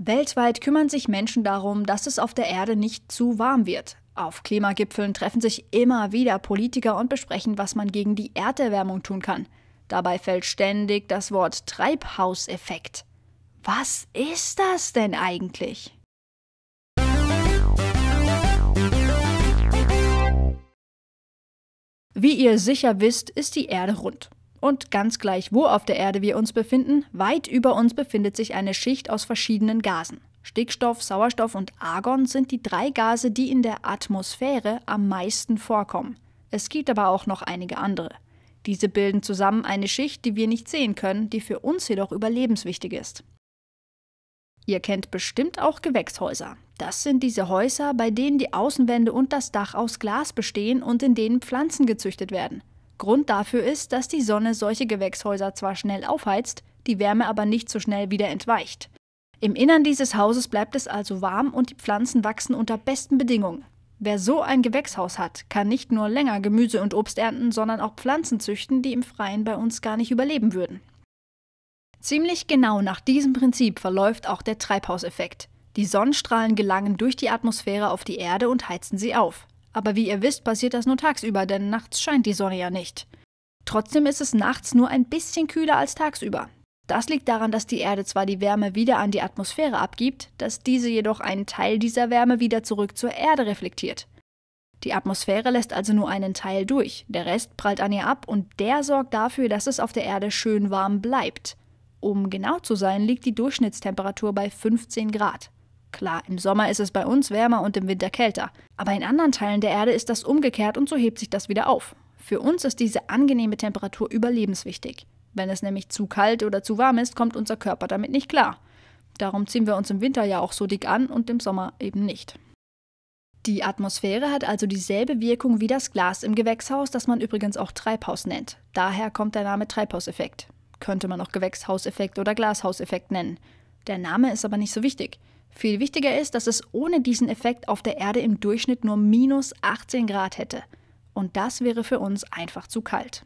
Weltweit kümmern sich Menschen darum, dass es auf der Erde nicht zu warm wird. Auf Klimagipfeln treffen sich immer wieder Politiker und besprechen, was man gegen die Erderwärmung tun kann. Dabei fällt ständig das Wort Treibhauseffekt. Was ist das denn eigentlich? Wie ihr sicher wisst, ist die Erde rund. Und ganz gleich, wo auf der Erde wir uns befinden, weit über uns befindet sich eine Schicht aus verschiedenen Gasen. Stickstoff, Sauerstoff und Argon sind die drei Gase, die in der Atmosphäre am meisten vorkommen. Es gibt aber auch noch einige andere. Diese bilden zusammen eine Schicht, die wir nicht sehen können, die für uns jedoch überlebenswichtig ist. Ihr kennt bestimmt auch Gewächshäuser. Das sind diese Häuser, bei denen die Außenwände und das Dach aus Glas bestehen und in denen Pflanzen gezüchtet werden. Grund dafür ist, dass die Sonne solche Gewächshäuser zwar schnell aufheizt, die Wärme aber nicht so schnell wieder entweicht. Im Innern dieses Hauses bleibt es also warm und die Pflanzen wachsen unter besten Bedingungen. Wer so ein Gewächshaus hat, kann nicht nur länger Gemüse und Obst ernten, sondern auch Pflanzen züchten, die im Freien bei uns gar nicht überleben würden. Ziemlich genau nach diesem Prinzip verläuft auch der Treibhauseffekt. Die Sonnenstrahlen gelangen durch die Atmosphäre auf die Erde und heizen sie auf. Aber wie ihr wisst, passiert das nur tagsüber, denn nachts scheint die Sonne ja nicht. Trotzdem ist es nachts nur ein bisschen kühler als tagsüber. Das liegt daran, dass die Erde zwar die Wärme wieder an die Atmosphäre abgibt, dass diese jedoch einen Teil dieser Wärme wieder zurück zur Erde reflektiert. Die Atmosphäre lässt also nur einen Teil durch, der Rest prallt an ihr ab und der sorgt dafür, dass es auf der Erde schön warm bleibt. Um genau zu sein, liegt die Durchschnittstemperatur bei 15 Grad. Klar, im Sommer ist es bei uns wärmer und im Winter kälter. Aber in anderen Teilen der Erde ist das umgekehrt und so hebt sich das wieder auf. Für uns ist diese angenehme Temperatur überlebenswichtig. Wenn es nämlich zu kalt oder zu warm ist, kommt unser Körper damit nicht klar. Darum ziehen wir uns im Winter ja auch so dick an und im Sommer eben nicht. Die Atmosphäre hat also dieselbe Wirkung wie das Glas im Gewächshaus, das man übrigens auch Treibhaus nennt. Daher kommt der Name Treibhauseffekt. Könnte man auch Gewächshauseffekt oder Glashauseffekt nennen. Der Name ist aber nicht so wichtig. Viel wichtiger ist, dass es ohne diesen Effekt auf der Erde im Durchschnitt nur minus 18 Grad hätte. Und das wäre für uns einfach zu kalt.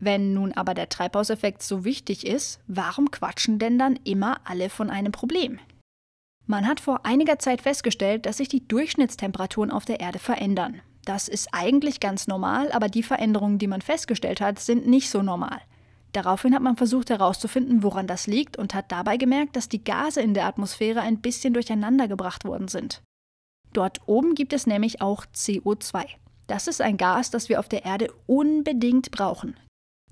Wenn nun aber der Treibhauseffekt so wichtig ist, warum quatschen denn dann immer alle von einem Problem? Man hat vor einiger Zeit festgestellt, dass sich die Durchschnittstemperaturen auf der Erde verändern. Das ist eigentlich ganz normal, aber die Veränderungen, die man festgestellt hat, sind nicht so normal. Daraufhin hat man versucht herauszufinden, woran das liegt und hat dabei gemerkt, dass die Gase in der Atmosphäre ein bisschen durcheinander gebracht worden sind. Dort oben gibt es nämlich auch CO2. Das ist ein Gas, das wir auf der Erde unbedingt brauchen.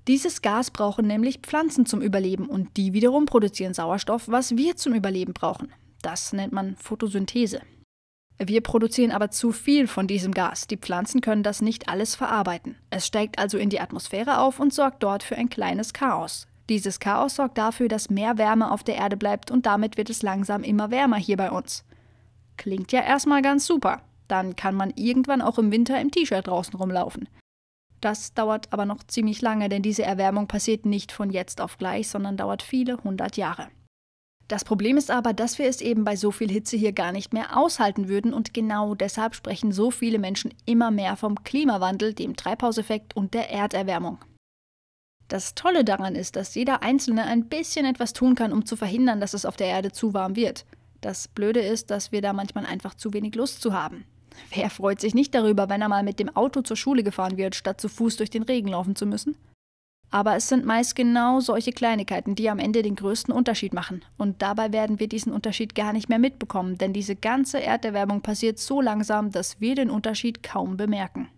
Dieses Gas brauchen nämlich Pflanzen zum Überleben und die wiederum produzieren Sauerstoff, was wir zum Überleben brauchen. Das nennt man Photosynthese. Wir produzieren aber zu viel von diesem Gas. Die Pflanzen können das nicht alles verarbeiten. Es steigt also in die Atmosphäre auf und sorgt dort für ein kleines Chaos. Dieses Chaos sorgt dafür, dass mehr Wärme auf der Erde bleibt und damit wird es langsam immer wärmer hier bei uns. Klingt ja erstmal ganz super. Dann kann man irgendwann auch im Winter im T-Shirt draußen rumlaufen. Das dauert aber noch ziemlich lange, denn diese Erwärmung passiert nicht von jetzt auf gleich, sondern dauert viele hundert Jahre. Das Problem ist aber, dass wir es eben bei so viel Hitze hier gar nicht mehr aushalten würden und genau deshalb sprechen so viele Menschen immer mehr vom Klimawandel, dem Treibhauseffekt und der Erderwärmung. Das Tolle daran ist, dass jeder Einzelne ein bisschen etwas tun kann, um zu verhindern, dass es auf der Erde zu warm wird. Das Blöde ist, dass wir da manchmal einfach zu wenig Lust zu haben. Wer freut sich nicht darüber, wenn er mal mit dem Auto zur Schule gefahren wird, statt zu Fuß durch den Regen laufen zu müssen? Aber es sind meist genau solche Kleinigkeiten, die am Ende den größten Unterschied machen. Und dabei werden wir diesen Unterschied gar nicht mehr mitbekommen, denn diese ganze Erderwärmung passiert so langsam, dass wir den Unterschied kaum bemerken.